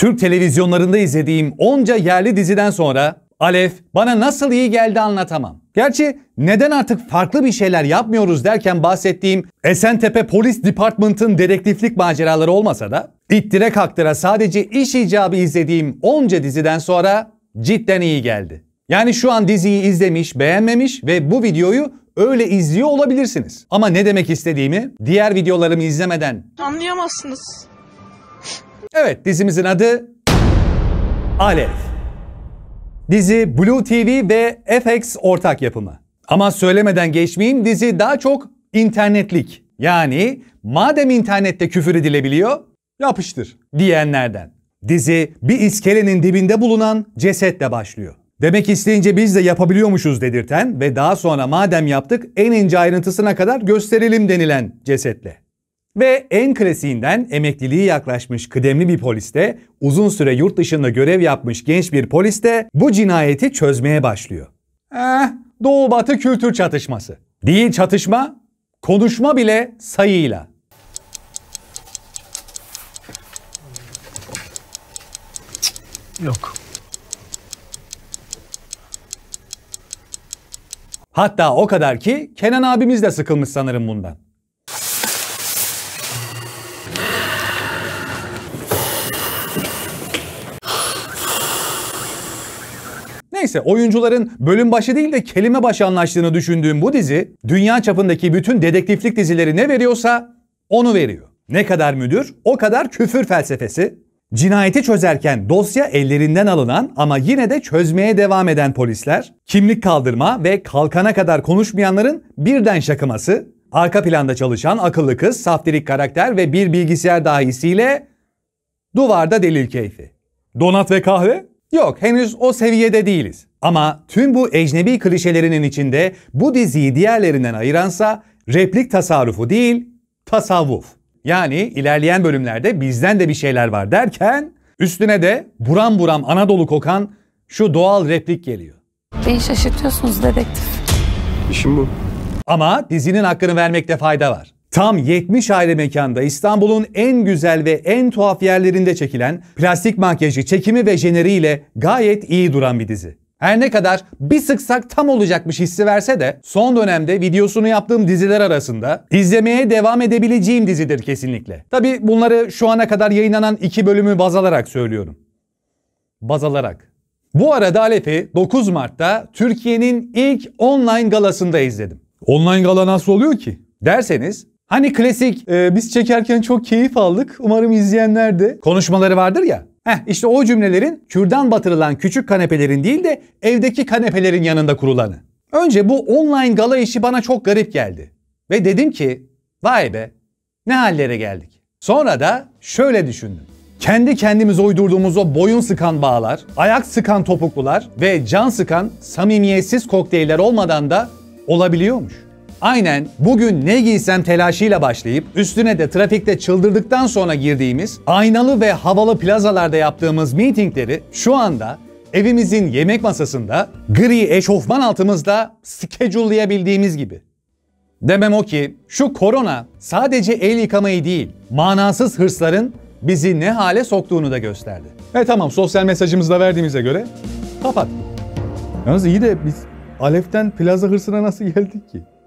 Türk televizyonlarında izlediğim onca yerli diziden sonra Alef bana nasıl iyi geldi anlatamam. Gerçi neden artık farklı bir şeyler yapmıyoruz derken bahsettiğim Esentepe Polis Department'ın dedektiflik maceraları olmasa da ittire kaktıra sadece iş icabı izlediğim onca diziden sonra cidden iyi geldi. Yani şu an diziyi izlemiş, beğenmemiş ve bu videoyu öyle izliyor olabilirsiniz. Ama ne demek istediğimi diğer videolarımı izlemeden anlayamazsınız. Evet dizimizin adı Alev. Dizi Blue TV ve FX ortak yapımı. Ama söylemeden geçmeyeyim dizi daha çok internetlik. Yani madem internette küfür edilebiliyor yapıştır diyenlerden. Dizi bir iskelenin dibinde bulunan cesetle başlıyor. Demek isteyince biz de yapabiliyormuşuz dedirten ve daha sonra madem yaptık en ince ayrıntısına kadar gösterelim denilen cesetle. Ve en klasiğinden emekliliği yaklaşmış kıdemli bir poliste, uzun süre yurt dışında görev yapmış genç bir poliste bu cinayeti çözmeye başlıyor. Eh, Doğu Batı kültür çatışması. Değil çatışma, konuşma bile sayıyla. Yok. Hatta o kadar ki Kenan abimiz de sıkılmış sanırım bundan. neyse oyuncuların bölüm başı değil de kelime başı anlaştığını düşündüğüm bu dizi dünya çapındaki bütün dedektiflik dizileri ne veriyorsa onu veriyor. Ne kadar müdür o kadar küfür felsefesi. Cinayeti çözerken dosya ellerinden alınan ama yine de çözmeye devam eden polisler, kimlik kaldırma ve kalkana kadar konuşmayanların birden şakıması, arka planda çalışan akıllı kız, saftirik karakter ve bir bilgisayar dahisiyle duvarda delil keyfi. Donat ve kahve? Yok henüz o seviyede değiliz. Ama tüm bu ecnebi klişelerinin içinde bu diziyi diğerlerinden ayıransa replik tasarrufu değil tasavvuf. Yani ilerleyen bölümlerde bizden de bir şeyler var derken üstüne de buram buram Anadolu kokan şu doğal replik geliyor. Beni şaşırtıyorsunuz dedektif. İşim bu. Ama dizinin hakkını vermekte fayda var. Tam 70 ayrı mekanda İstanbul'un en güzel ve en tuhaf yerlerinde çekilen plastik makyajı çekimi ve jeneriyle gayet iyi duran bir dizi. Her ne kadar bir sıksak tam olacakmış hissi verse de son dönemde videosunu yaptığım diziler arasında izlemeye devam edebileceğim dizidir kesinlikle. Tabi bunları şu ana kadar yayınlanan iki bölümü baz alarak söylüyorum. Baz alarak. Bu arada Alefi 9 Mart'ta Türkiye'nin ilk online galasında izledim. Online gala nasıl oluyor ki? Derseniz Hani klasik e, biz çekerken çok keyif aldık. Umarım izleyenler de konuşmaları vardır ya. Heh, işte o cümlelerin kürdan batırılan küçük kanepelerin değil de evdeki kanepelerin yanında kurulanı. Önce bu online gala işi bana çok garip geldi. Ve dedim ki vay be ne hallere geldik. Sonra da şöyle düşündüm. Kendi kendimiz uydurduğumuz o boyun sıkan bağlar, ayak sıkan topuklular ve can sıkan samimiyetsiz kokteyller olmadan da olabiliyormuş. Aynen bugün ne giysem telaşıyla başlayıp üstüne de trafikte çıldırdıktan sonra girdiğimiz aynalı ve havalı plazalarda yaptığımız mitingleri şu anda evimizin yemek masasında gri eşofman altımızda schedule'layabildiğimiz gibi. Demem o ki şu korona sadece el yıkamayı değil manasız hırsların bizi ne hale soktuğunu da gösterdi. E tamam sosyal mesajımızı da verdiğimize göre kapat. Yalnız iyi de biz Alef'ten plaza hırsına nasıl geldik ki?